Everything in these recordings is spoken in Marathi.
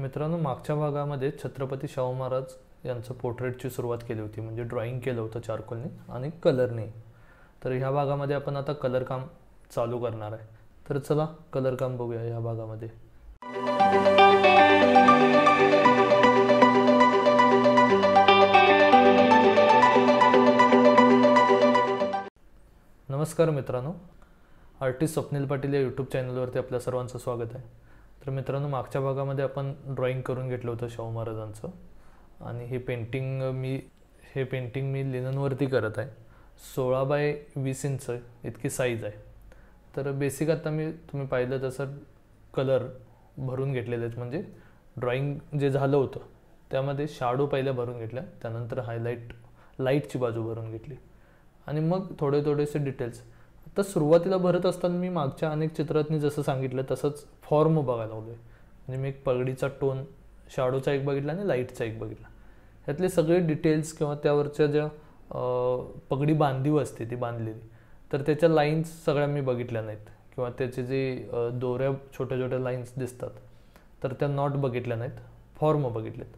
मित्रांनो मागच्या भागामध्ये छत्रपती शाहू महाराज यांचं पोर्ट्रेटची सुरुवात केली होती म्हणजे ड्रॉइंग केलं होतं चारकोलने आणि कलरने तर ह्या भागामध्ये आपण आता कलर काम चालू करणार आहे तर चला कलर काम बघूया ह्या भागामध्ये नमस्कार मित्रांनो आर्टिस्ट स्वप्नील पाटील या यूट्यूब चॅनलवरती आपल्या सर्वांचं स्वागत आहे तर मित्रांनो मागच्या भागामध्ये आपण ड्रॉईंग करून घेतलं होतं शाहू महाराजांचं आणि हे पेंटिंग मी हे पेंटिंग मी लिननवरती करत आहे सोळा बाय वीस इंच इतकी साईज आहे तर बेसिक आता मी तुम्ही पाहिलं तसं कलर भरून घेतलेले आहेत म्हणजे ड्रॉईंग जे झालं होतं त्यामध्ये शाडो पहिल्या भरून घेतल्या त्यानंतर हायलाईट लाईटची बाजू भरून घेतली आणि मग थोडे थोडेसे डिटेल्स तर सुरुवातीला भरत असताना मी मागच्या अनेक चित्रातनी जसं सांगितलं तसंच फॉर्म बघायला लावलो आहे म्हणजे मी एक पगडीचा टोन शाडोचा एक बघितला आणि लाईटचा एक बघितला ह्यातले सगळे डिटेल्स किंवा त्यावरच्या ज्या पगडी बांधीव असते ती बांधलेली तर त्याच्या लाईन्स सगळ्या मी बघितल्या नाहीत किंवा त्याचे जे दोऱ्या छोट्या छोट्या लाईन्स दिसतात तर त्या नॉट बघितल्या नाहीत फॉर्म बघितलेत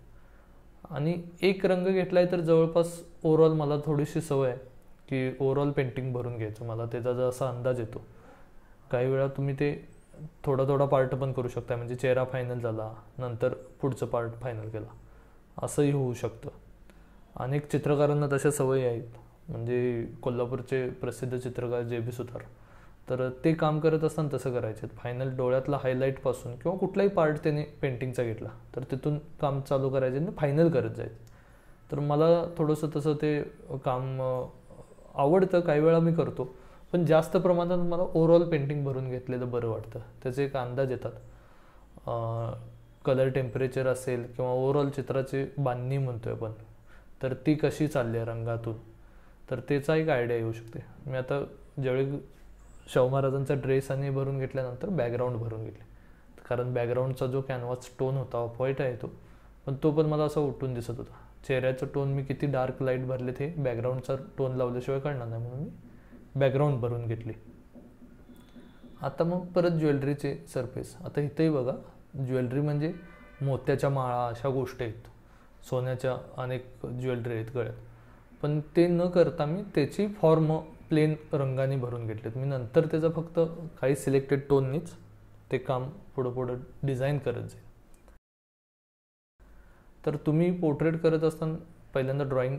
आणि एक रंग घेतला आहे तर जवळपास ओवरऑल मला थोडीशी सवय आहे की ओवरऑल पेंटिंग भरून घ्यायचं मला त्याचा जर असा अंदाज येतो काही वेळा तुम्ही ते थोडा थोडा पार्ट पण करू शकता म्हणजे चेहरा फायनल झाला नंतर पुढचं पार्ट फायनल केला असंही होऊ शकतं अनेक चित्रकारांना तशा सवयी आहेत म्हणजे कोल्हापूरचे प्रसिद्ध चित्रकार जे बी सुतार तर ते काम करत असताना तसं करायचे फायनल डोळ्यातला हायलाईटपासून किंवा कुठलाही पार्ट त्याने पेंटिंगचा घेतला तर तिथून काम चालू करायचे आणि फायनल करत जायचं तर मला थोडंसं तसं ते काम आवडतं काही वेळा मी करतो पण जास्त प्रमाणात मला ओवरऑल पेंटिंग भरून घेतलेलं बरं वाटतं त्याचे एक अंदाज येतात कलर टेम्परेचर असेल किंवा ओवरऑल चित्राची बांधणी म्हणतोय आपण तर ती कशी चालली आहे रंगातून तर त्याचा एक आयडिया येऊ शकते मी आता ज्यावेळी शाहू महाराजांचा ड्रेस आणि भरून घेतल्यानंतर बॅकग्राऊंड भरून घेतले कारण बॅकग्राऊंडचा जो कॅनव्हास टोन होता ऑफ व्हाईट आहे तो पण तो पण मला असा उठून दिसत होता चेहऱ्याचं टोन मी किती डार्क लाईट भरले ते बॅकग्राऊंडचा टोन लावल्याशिवाय कळणार नाही म्हणून मी बॅकग्राऊंड भरून घेतली आता मग परत ज्वेलरीचे सरफेस आता इथंही बघा ज्वेलरी म्हणजे मोत्याच्या माळा अशा गोष्टी आहेत सोन्याच्या अनेक ज्वेलरी आहेत गळ्यात पण ते न करता मी त्याची फॉर्म प्लेन रंगाने भरून घेतलेत मी नंतर त्याचा फक्त काही सिलेक्टेड टोननीच ते काम पुढं पुढं डिझाईन करत जाईल तर तुम्ही पोर्ट्रेट करत असताना पहिल्यांदा ड्रॉईंग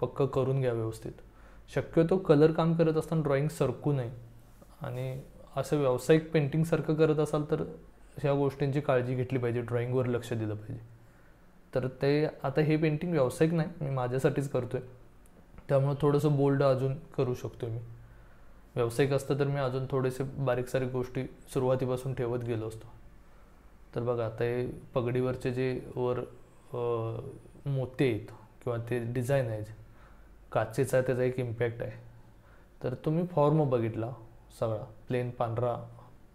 पक्क करून घ्या व्यवस्थित शक्यतो कलर काम करत असताना ड्रॉईंग सरकू नये आणि असं व्यावसायिक पेंटिंगसारखं करत असाल तर ह्या गोष्टींची काळजी घेतली पाहिजे ड्रॉईंगवर लक्ष दिलं पाहिजे तर ते आता हे पेंटिंग व्यावसायिक नाही मी माझ्यासाठीच करतो आहे त्यामुळं थोडंसं बोल्ड अजून करू शकतो मी व्यावसायिक असतं तर मी अजून थोडेसे बारीक सारीक गोष्टी सुरुवातीपासून ठेवत गेलो असतो तर बघा आता हे पगडीवरचे जे वर मोती आहेत किंवा ते डिझाईन आहेत काचेचा त्याचा एक इम्पॅक्ट आहे तर तुम्ही फॉर्म बघितला सगळा प्लेन पांढरा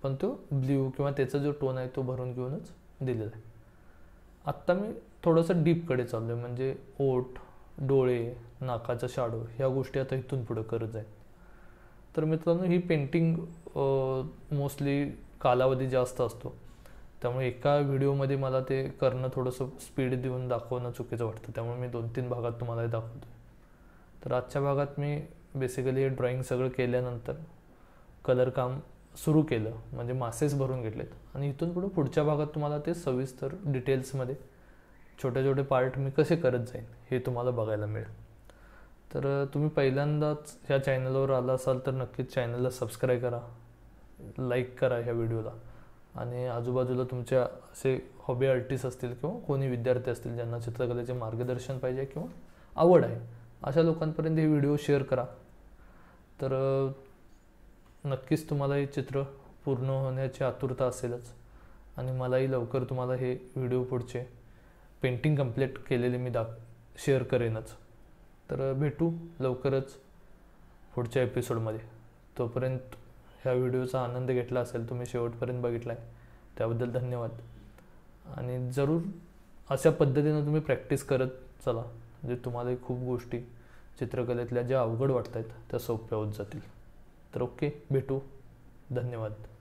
पण तो ब्ल्यू किंवा त्याचा जो टोन आहे तो भरून घेऊनच दिलेला आहे आत्ता मी थोडंसं डीपकडे चाललो आहे म्हणजे ओठ डोळे नाकाचा शाडो ह्या गोष्टी आता इथून पुढं करत जाईल तर मित्रांनो ही पेंटिंग मोस्टली कालावधी जास्त असतो त्यामुळे एका व्हिडिओमध्ये मला ते करणं थोडंसं स्पीड देऊन दाखवणं चुकीचं वाटतं त्यामुळे मी दोन तीन भागात तुम्हाला हे दाखवतो तर आजच्या भागात मी बेसिकली हे ड्रॉईंग सगळं केल्यानंतर कलर काम सुरू केलं म्हणजे मासेस भरून घेतलेत आणि इथून पुढे पुढच्या भागात तुम्हाला ते सविस्तर डिटेल्समध्ये छोटे छोटे पार्ट मी कसे करत जाईन हे तुम्हाला बघायला मिळेल तर तुम्ही पहिल्यांदाच ह्या चॅनलवर आला असाल तर नक्कीच चॅनलला सबस्क्राईब करा लाईक करा ह्या व्हिडिओला आणि आजूबाजूला तुमच्या असे हॉबी आर्टिस्ट असतील किंवा कोणी विद्यार्थी असतील ज्यांना चित्रकलेचे मार्गदर्शन पाहिजे किंवा आवड आहे अशा लोकांपर्यंत हे व्हिडिओ शेअर करा तर नक्कीच तुम्हाला हे चित्र पूर्ण होण्याची आतुरता असेलच आणि मलाही लवकर तुम्हाला हे व्हिडिओ पुढचे पेंटिंग कंप्लीट केलेले मी दाख शेअर करेनच तर भेटू लवकरच पुढच्या एपिसोडमध्ये तोपर्यंत ह्या व्हिडिओचा आनंद घेतला असेल तुम्ही शेवटपर्यंत बघितला आहे त्याबद्दल धन्यवाद आणि जरूर अशा पद्धतीनं तुम्ही प्रॅक्टिस करत चला म्हणजे तुम्हाला खूप गोष्टी चित्रकलेतल्या ज्या अवघड वाटत आहेत त्या सोप्या होत जातील तर ओके भेटू धन्यवाद